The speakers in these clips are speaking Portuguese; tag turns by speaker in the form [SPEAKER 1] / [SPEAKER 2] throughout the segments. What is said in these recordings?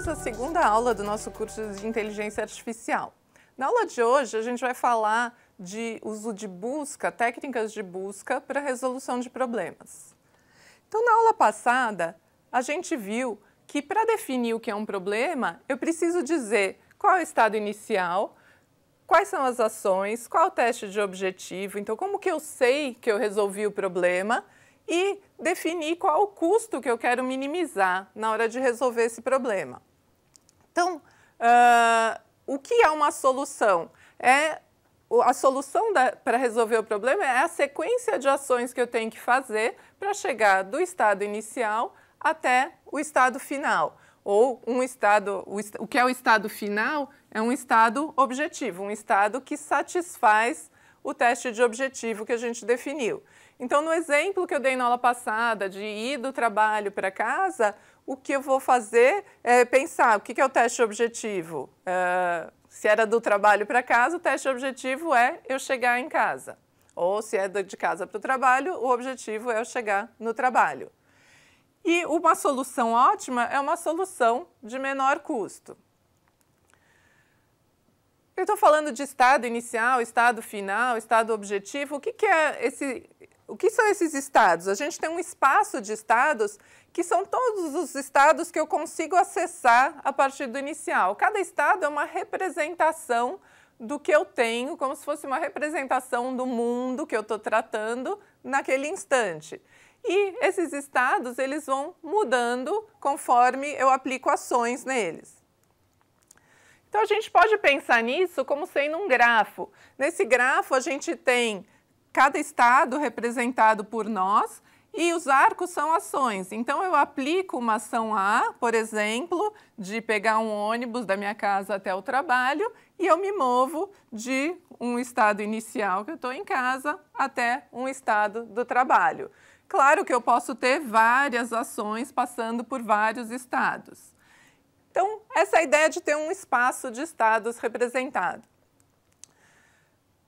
[SPEAKER 1] bem-vindos à segunda aula do nosso curso de Inteligência Artificial. Na aula de hoje, a gente vai falar de uso de busca, técnicas de busca para resolução de problemas. Então, na aula passada, a gente viu que para definir o que é um problema, eu preciso dizer qual é o estado inicial, quais são as ações, qual é o teste de objetivo, então como que eu sei que eu resolvi o problema e definir qual o custo que eu quero minimizar na hora de resolver esse problema. Então, uh, o que é uma solução? É a solução para resolver o problema é a sequência de ações que eu tenho que fazer para chegar do estado inicial até o estado final. Ou um estado, o, o que é o estado final é um estado objetivo, um estado que satisfaz o teste de objetivo que a gente definiu. Então, no exemplo que eu dei na aula passada de ir do trabalho para casa, o que eu vou fazer é pensar o que, é o teste objetivo. Uh, se era do trabalho para casa, o teste objetivo é eu chegar em casa. Ou se é de casa para o trabalho, o objetivo é eu chegar no trabalho. E uma solução ótima é uma solução de menor custo. Eu estou falando de estado inicial, estado final, estado objetivo. O que, que é esse o que são esses estados? A gente tem um espaço de estados que são todos os estados que eu consigo acessar a partir do inicial. Cada estado é uma representação do que eu tenho, como se fosse uma representação do mundo que eu estou tratando naquele instante. E esses estados eles vão mudando conforme eu aplico ações neles. Então a gente pode pensar nisso como sendo um grafo. Nesse grafo a gente tem cada estado representado por nós e os arcos são ações. Então, eu aplico uma ação A, por exemplo, de pegar um ônibus da minha casa até o trabalho e eu me movo de um estado inicial que eu estou em casa até um estado do trabalho. Claro que eu posso ter várias ações passando por vários estados. Então, essa é ideia de ter um espaço de estados representado.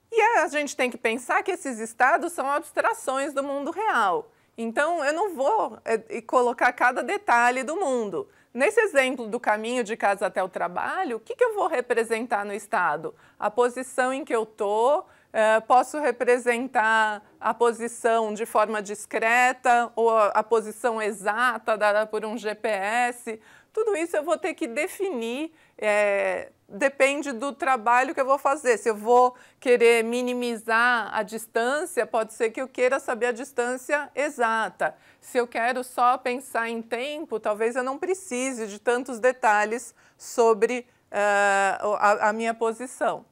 [SPEAKER 1] E a gente tem que pensar que esses estados são abstrações do mundo real. Então, eu não vou é, colocar cada detalhe do mundo. Nesse exemplo do caminho de casa até o trabalho, o que, que eu vou representar no Estado? A posição em que eu estou, eh, posso representar a posição de forma discreta ou a, a posição exata dada por um GPS? Tudo isso eu vou ter que definir, é, depende do trabalho que eu vou fazer. Se eu vou querer minimizar a distância, pode ser que eu queira saber a distância exata. Se eu quero só pensar em tempo, talvez eu não precise de tantos detalhes sobre uh, a, a minha posição.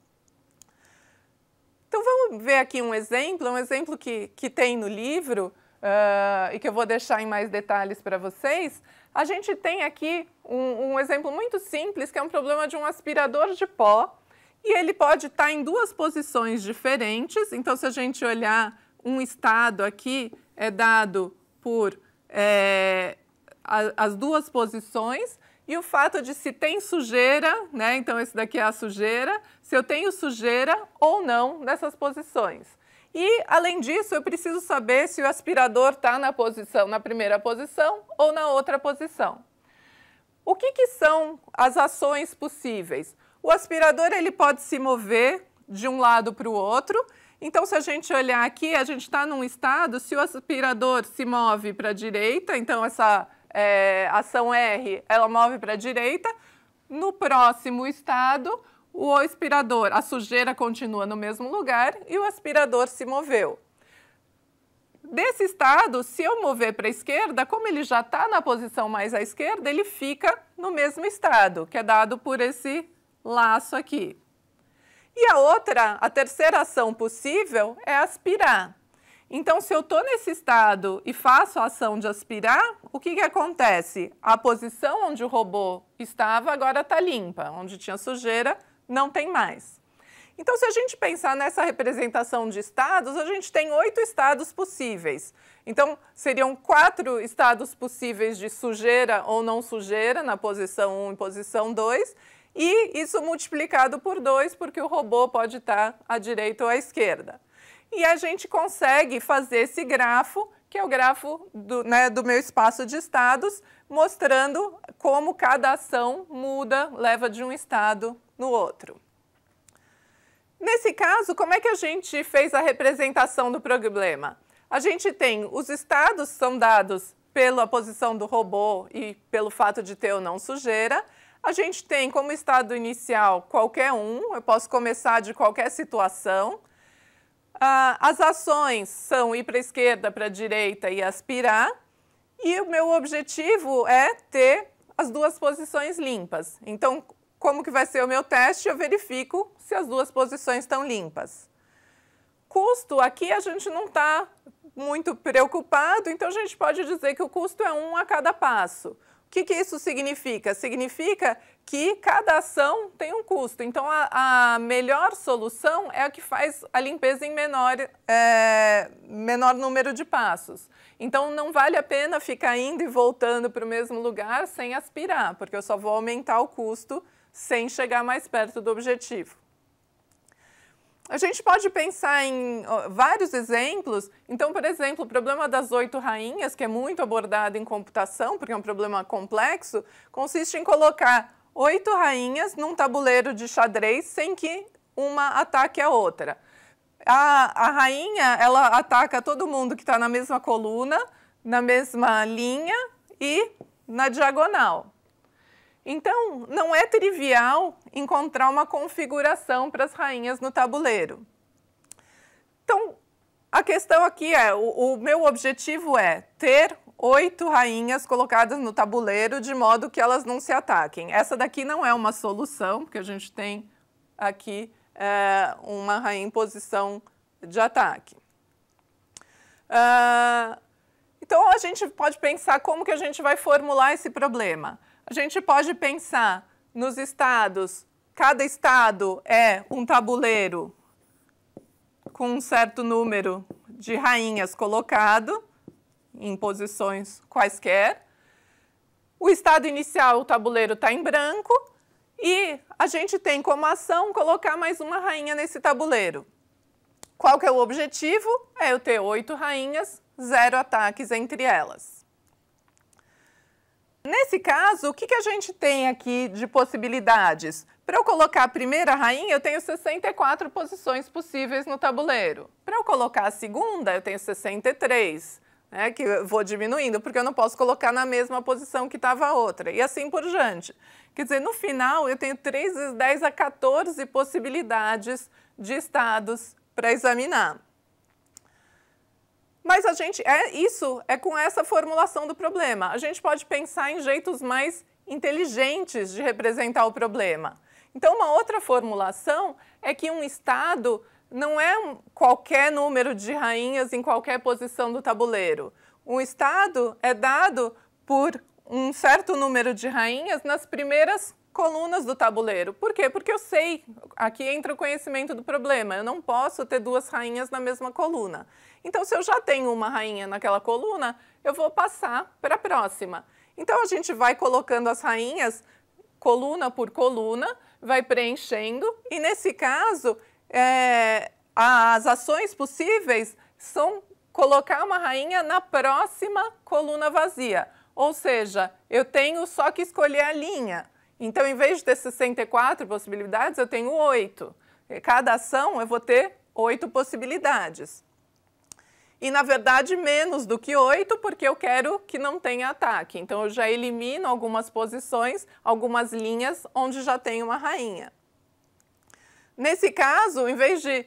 [SPEAKER 1] Então vamos ver aqui um exemplo, um exemplo que, que tem no livro uh, e que eu vou deixar em mais detalhes para vocês. A gente tem aqui um, um, exemplo muito simples, que é um problema de um aspirador de pó, e ele pode estar tá em duas posições diferentes. Então, se a gente olhar um estado aqui, é dado por é, a, as duas posições, e o fato de se tem sujeira, né? Então, esse daqui é a sujeira, se eu tenho sujeira ou não nessas posições. E, além disso, eu preciso saber se o aspirador está na posição, na primeira posição ou na outra posição. O que, que, são as ações possíveis? O aspirador ele pode se mover de um lado para o outro. Então, se a gente olhar aqui, a gente está num estado, se o aspirador se move para a direita, então essa é, ação R, ela move para a direita. No próximo estado, o aspirador, a sujeira continua no mesmo lugar e o aspirador se moveu. Desse estado, se eu mover para a esquerda, como ele já está na posição mais à esquerda, ele fica no mesmo estado, que é dado por esse laço aqui. E a outra, a terceira ação possível é aspirar. Então, se eu estou nesse estado e faço a ação de aspirar, o que, que acontece? A posição onde o robô estava agora está limpa, onde tinha sujeira não tem mais. Então, se a gente pensar nessa representação de estados, a gente tem oito estados possíveis. Então, seriam quatro estados possíveis de sujeira ou não sujeira, na posição 1 e posição 2, e isso multiplicado por 2, porque o robô pode estar à direita ou à esquerda. E a gente consegue fazer esse grafo, que é o grafo do, né, do meu espaço de estados, mostrando como cada ação muda, leva de um estado no outro. Nesse caso, como é que a gente fez a representação do problema? A gente tem os estados são dados pela posição do robô e pelo fato de ter ou não sujeira. A gente tem como estado inicial qualquer um, eu posso começar de qualquer situação. Ah, as ações são ir para a esquerda, para a direita e aspirar. E o meu objetivo é ter as duas posições limpas. Então, como que vai ser o meu teste, eu verifico se as duas posições estão limpas. Custo, aqui a gente não está muito preocupado, então a gente pode dizer que o custo é um a cada passo. O que, que, isso significa? Significa que cada ação tem um custo. Então, a, a melhor solução é a que faz a limpeza em menor, é, menor número de passos. Então, não vale a pena ficar indo e voltando para o mesmo lugar sem aspirar, porque eu só vou aumentar o custo sem chegar mais perto do objetivo. A gente pode pensar em vários exemplos. Então, por exemplo, o problema das oito rainhas, que é muito abordado em computação, porque é um problema complexo, consiste em colocar oito rainhas num tabuleiro de xadrez sem que uma ataque a outra. A, a rainha ela ataca todo mundo que está na mesma coluna, na mesma linha e na diagonal. Então, não é trivial encontrar uma configuração para as rainhas no tabuleiro. Então, a questão aqui é: o, o meu objetivo é ter oito rainhas colocadas no tabuleiro de modo que elas não se ataquem. Essa daqui não é uma solução, porque a gente tem aqui é, uma rainha em posição de ataque. Uh, então, a gente pode pensar como que a gente vai formular esse problema. A gente pode pensar nos estados, cada estado é um tabuleiro com um certo número de rainhas colocado em posições quaisquer. O estado inicial, o tabuleiro está em branco e a gente tem como ação colocar mais uma rainha nesse tabuleiro. Qual que é o objetivo? É eu ter oito rainhas, zero ataques entre elas. Nesse caso, o que, que a gente tem aqui de possibilidades? Para eu colocar a primeira rainha, eu tenho 64 posições possíveis no tabuleiro. Para eu colocar a segunda, eu tenho 63, né, que eu vou diminuindo, porque eu não posso colocar na mesma posição que estava a outra, e assim por diante. Quer dizer, no final, eu tenho 3, 10 a 14 possibilidades de estados para examinar. Mas a gente é isso, é com essa formulação do problema. A gente pode pensar em jeitos mais inteligentes de representar o problema. Então, uma outra formulação é que um estado não é um, qualquer número de rainhas em qualquer posição do tabuleiro. Um estado é dado por um certo número de rainhas nas primeiras colunas do tabuleiro. Por quê? Porque eu sei, aqui entra o conhecimento do problema, eu não posso ter duas rainhas na mesma coluna. Então, se eu já tenho uma rainha naquela coluna, eu vou passar para a próxima. Então, a gente vai colocando as rainhas coluna por coluna, vai preenchendo, e nesse caso, é, as ações possíveis são colocar uma rainha na próxima coluna vazia. Ou seja, eu tenho só que escolher a linha. Então, em vez de ter 64 possibilidades, eu tenho 8. Cada ação eu vou ter 8 possibilidades. E, na verdade, menos do que 8, porque eu quero que não tenha ataque. Então, eu já elimino algumas posições, algumas linhas onde já tem uma rainha. Nesse caso, em vez de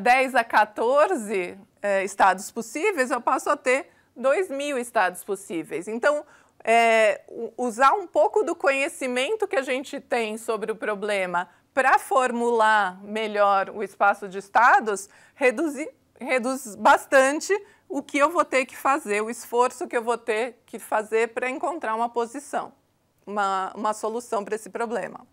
[SPEAKER 1] 10 eh, a 14 eh, estados possíveis, eu passo a ter 2 mil estados possíveis. Então, é, usar um pouco do conhecimento que a gente tem sobre o problema para formular melhor o espaço de estados, reduzir, reduz bastante o que eu vou ter que fazer, o esforço que eu vou ter que fazer para encontrar uma posição, uma, uma solução para esse problema.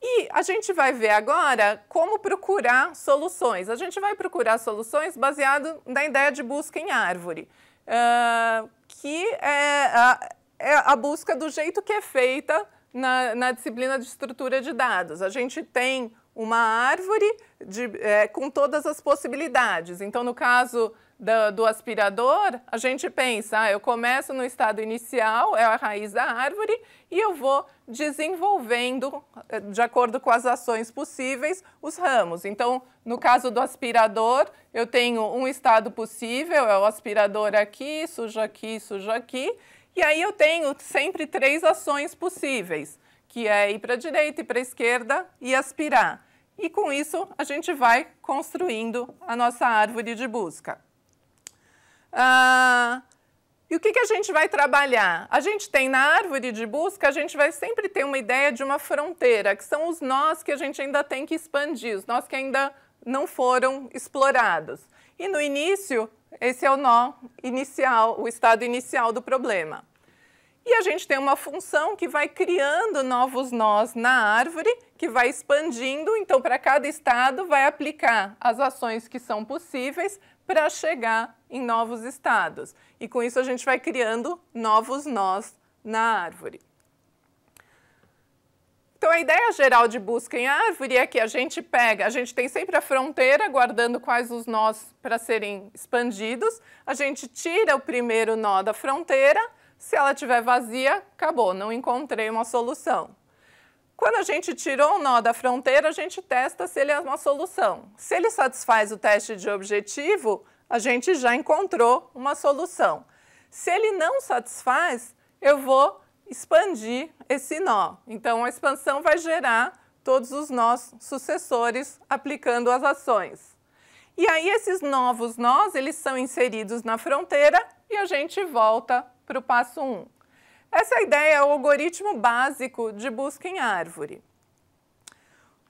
[SPEAKER 1] E a gente vai ver agora como procurar soluções. A gente vai procurar soluções baseado na ideia de busca em árvore. Ah, que é a, é a busca do jeito que é feita na, na, disciplina de estrutura de dados. A gente tem uma árvore de, é, com todas as possibilidades. Então, no caso do, do, aspirador, a gente pensa, ah, eu começo no estado inicial, é a raiz da árvore, e eu vou desenvolvendo, eh, de acordo com as ações possíveis, os ramos. Então, no caso do aspirador, eu tenho um estado possível, é o aspirador aqui, suja aqui, suja aqui, e aí eu tenho sempre três ações possíveis, que é ir para a direita, e para a esquerda e aspirar. E com isso, a gente vai construindo a nossa árvore de busca. Ah, e o que, que a gente vai trabalhar? A gente tem na árvore de busca, a gente vai sempre ter uma ideia de uma fronteira, que são os nós que a gente ainda tem que expandir, os nós que ainda não foram explorados. E no início, esse é o nó inicial, o estado inicial do problema. E a gente tem uma função que vai criando novos nós na árvore, que vai expandindo. Então, para cada estado, vai aplicar as ações que são possíveis para chegar em novos estados. E com isso a gente vai criando novos nós na árvore. Então a ideia geral de busca em árvore é que a gente pega, a gente tem sempre a fronteira guardando quais os nós para serem expandidos, a gente tira o primeiro nó da fronteira, se ela estiver vazia, acabou, não encontrei uma solução. Quando a gente tirou um nó da fronteira, a gente testa se ele é uma solução. Se ele satisfaz o teste de objetivo, a gente já encontrou uma solução. Se ele não satisfaz, eu vou expandir esse nó. Então, a expansão vai gerar todos os nós sucessores aplicando as ações. E aí, esses novos nós, eles são inseridos na fronteira e a gente volta para o passo 1. Um. Essa ideia é o algoritmo básico de busca em árvore.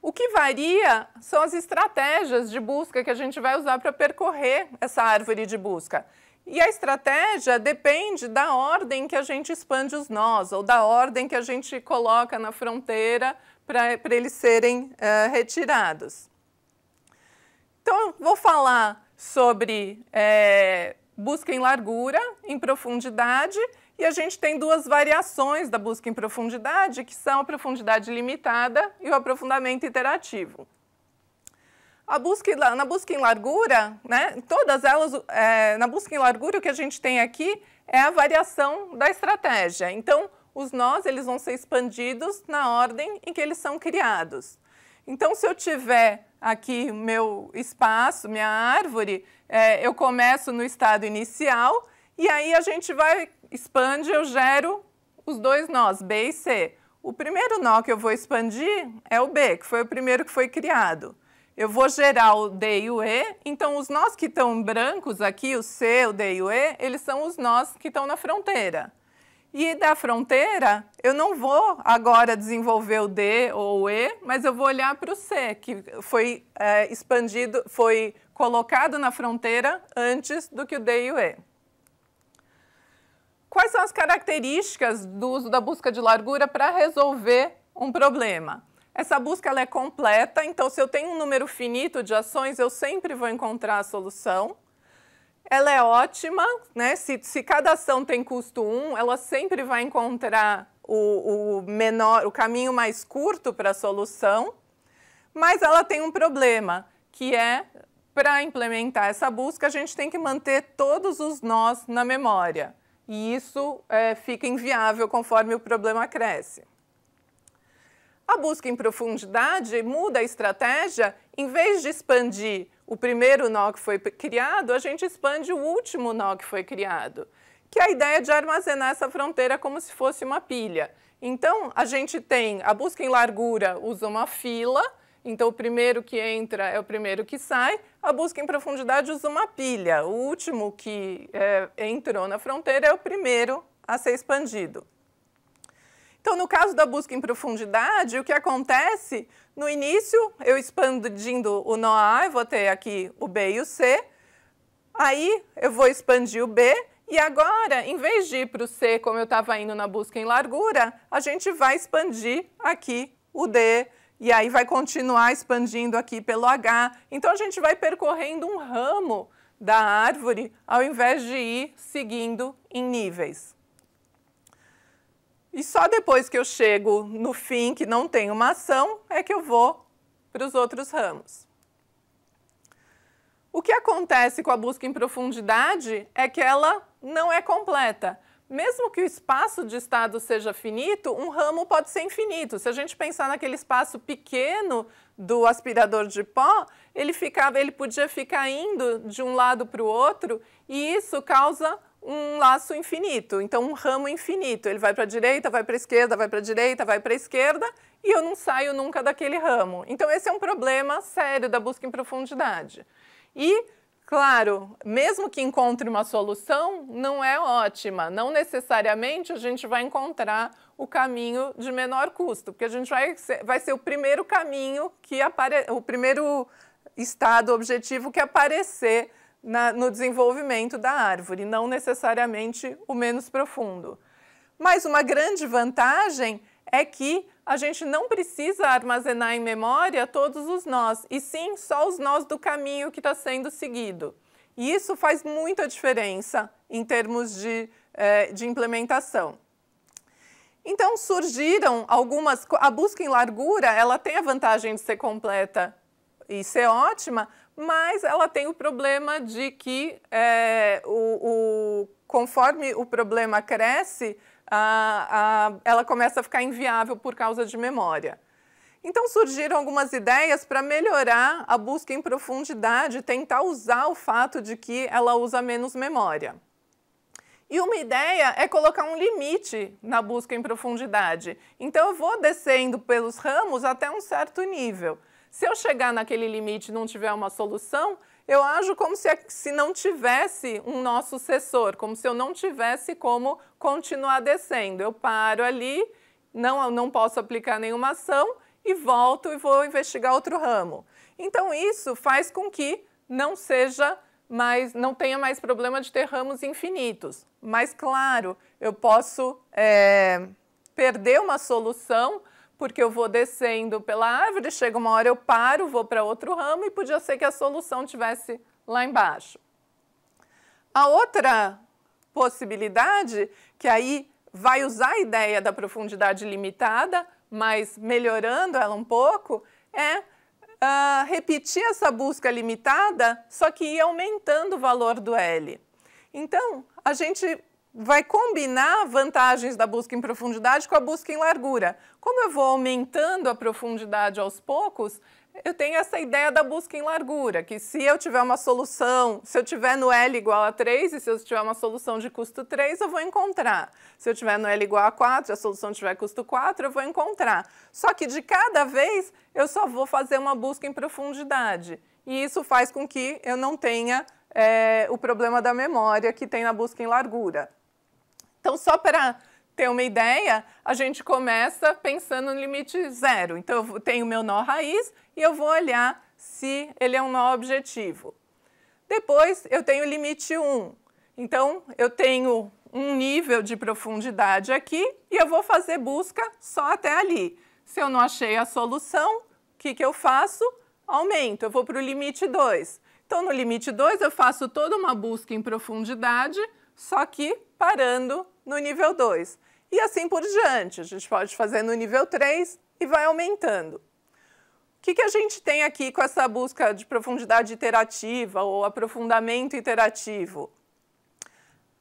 [SPEAKER 1] O que varia são as estratégias de busca que a gente vai usar para percorrer essa árvore de busca. E a estratégia depende da ordem que a gente expande os nós ou da ordem que a gente coloca na fronteira para eles serem uh, retirados. Então, eu vou falar sobre eh, busca em largura, em profundidade, e a gente tem duas variações da busca em profundidade, que são a profundidade limitada e o aprofundamento iterativo. Busca, na busca em largura, né, todas elas, é, na busca em largura, o que a gente tem aqui é a variação da estratégia. Então, os nós eles vão ser expandidos na ordem em que eles são criados. Então, se eu tiver aqui meu espaço, minha árvore, é, eu começo no estado inicial e aí a gente vai, expande, eu gero os dois nós, B e C. O primeiro nó que eu vou expandir é o B, que foi o primeiro que foi criado. Eu vou gerar o D e o E, então os nós que estão brancos aqui, o C, o D e o E, eles são os nós que estão na fronteira. E da fronteira, eu não vou agora desenvolver o D ou o E, mas eu vou olhar para o C, que foi é, expandido, foi colocado na fronteira antes do que o D e o E. Quais são as características do uso da busca de largura para resolver um problema? Essa busca ela é completa, então se eu tenho um número finito de ações, eu sempre vou encontrar a solução ela é ótima, né? Se, se cada ação tem custo 1, ela sempre vai encontrar o, o menor, o caminho mais curto para a solução, mas ela tem um problema, que é para implementar essa busca, a gente tem que manter todos os nós na memória. E isso é, fica inviável conforme o problema cresce. A busca em profundidade muda a estratégia, em vez de expandir o primeiro nó que foi criado, a gente expande o último nó que foi criado, que é a ideia de armazenar essa fronteira como se fosse uma pilha. Então, a gente tem a busca em largura usa uma fila, então o primeiro que entra é o primeiro que sai, a busca em profundidade usa uma pilha, o último que é, entrou na fronteira é o primeiro a ser expandido. Então, no caso da busca em profundidade, o que acontece? No início, eu expandindo o nó A, eu vou ter aqui o B e o C. Aí, eu vou expandir o B. E agora, em vez de ir para o C, como eu estava indo na busca em largura, a gente vai expandir aqui o D, e aí vai continuar expandindo aqui pelo H. Então a gente vai percorrendo um ramo da árvore ao invés de ir seguindo em níveis. E só depois que eu chego no fim, que não tem uma ação, é que eu vou para os outros ramos. O que acontece com a busca em profundidade é que ela não é completa. Mesmo que o espaço de estado seja finito, um ramo pode ser infinito. Se a gente pensar naquele espaço pequeno do aspirador de pó, ele, ficava, ele podia ficar indo de um lado para o outro e isso causa um laço infinito, então um ramo infinito. Ele vai para a direita, vai para a esquerda, vai para a direita, vai para a esquerda e eu não saio nunca daquele ramo. Então esse é um problema sério da busca em profundidade. E Claro, mesmo que encontre uma solução, não é ótima. Não necessariamente a gente vai encontrar o caminho de menor custo, porque a gente vai ser, vai ser o primeiro caminho que apare, o primeiro estado objetivo que aparecer na, no desenvolvimento da árvore, não necessariamente o menos profundo. Mas uma grande vantagem é que a gente não precisa armazenar em memória todos os nós, e sim só os nós do caminho que está sendo seguido. E isso faz muita diferença em termos de, eh, de implementação. Então surgiram algumas, a busca em largura, ela tem a vantagem de ser completa e ser ótima, mas ela tem o problema de que é, o, o, conforme o problema cresce, a, a, ela começa a ficar inviável por causa de memória. Então surgiram algumas ideias para melhorar a busca em profundidade, tentar usar o fato de que ela usa menos memória. E uma ideia é colocar um limite na busca em profundidade. Então eu vou descendo pelos ramos até um certo nível. Se eu chegar naquele limite e não tiver uma solução, eu ajo como se, se não tivesse um nosso sucessor, como se eu não tivesse como continuar descendo. Eu paro ali, não, não posso aplicar nenhuma ação e volto e vou investigar outro ramo. Então, isso faz com que não seja mais, não tenha mais problema de ter ramos infinitos. Mas, claro, eu posso é, perder uma solução porque eu vou descendo pela árvore, chega uma hora eu paro, vou para outro ramo e podia ser que a solução tivesse lá embaixo. A outra possibilidade, que aí vai usar a ideia da profundidade limitada, mas melhorando ela um pouco, é uh, repetir essa busca limitada, só que ir aumentando o valor do L. Então, a gente vai combinar vantagens da busca em profundidade com a busca em largura. Como eu vou aumentando a profundidade aos poucos, eu tenho essa ideia da busca em largura, que se eu tiver uma solução, se eu tiver no L igual a 3 e se eu tiver uma solução de custo 3, eu vou encontrar. Se eu tiver no L igual a 4 e a solução tiver custo 4, eu vou encontrar. Só que de cada vez eu só vou fazer uma busca em profundidade. E isso faz com que eu não tenha é, o problema da memória que tem na busca em largura. Então, só para ter uma ideia, a gente começa pensando no limite zero. Então, eu tenho meu nó raiz e eu vou olhar se ele é um nó objetivo. Depois, eu tenho o limite 1. Então, eu tenho um nível de profundidade aqui e eu vou fazer busca só até ali. Se eu não achei a solução, o que, que eu faço? Aumento, eu vou para o limite 2. Então, no limite 2, eu faço toda uma busca em profundidade, só que parando no nível 2. E assim por diante, a gente pode fazer no nível 3 e vai aumentando. O que, que a gente tem aqui com essa busca de profundidade iterativa ou aprofundamento iterativo?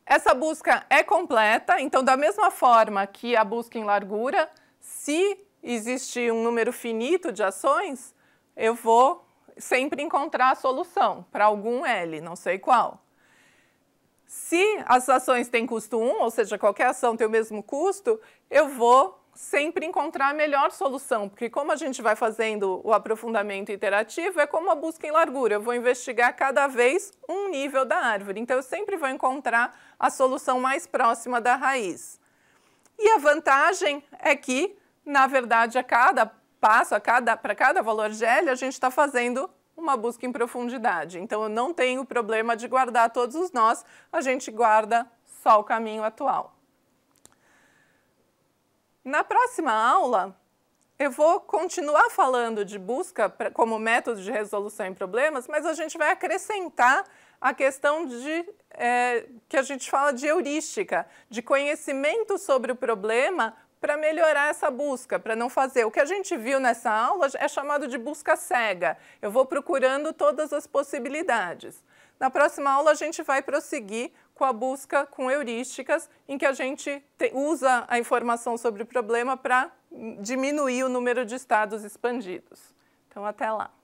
[SPEAKER 1] Essa busca é completa, então, da mesma forma que a busca em largura, se existe um número finito de ações, eu vou sempre encontrar a solução para algum L, não sei qual. Se as ações têm custo 1, ou seja, qualquer ação tem o mesmo custo, eu vou sempre encontrar a melhor solução, porque como a gente vai fazendo o aprofundamento iterativo, é como a busca em largura, eu vou investigar cada vez um nível da árvore, então eu sempre vou encontrar a solução mais próxima da raiz. E a vantagem é que, na verdade, a cada passo, a cada, para cada valor GL, a gente está fazendo uma busca em profundidade. Então eu não tenho problema de guardar todos os nós, a gente guarda só o caminho atual. Na próxima aula, eu vou continuar falando de busca como método de resolução em problemas, mas a gente vai acrescentar a questão de é, que a gente fala de heurística, de conhecimento sobre o problema para melhorar essa busca, para não fazer. O que a gente viu nessa aula é chamado de busca cega. Eu vou procurando todas as possibilidades. Na próxima aula, a gente vai prosseguir com a busca com heurísticas, em que a gente usa a informação sobre o problema para diminuir o número de estados expandidos. Então, até lá.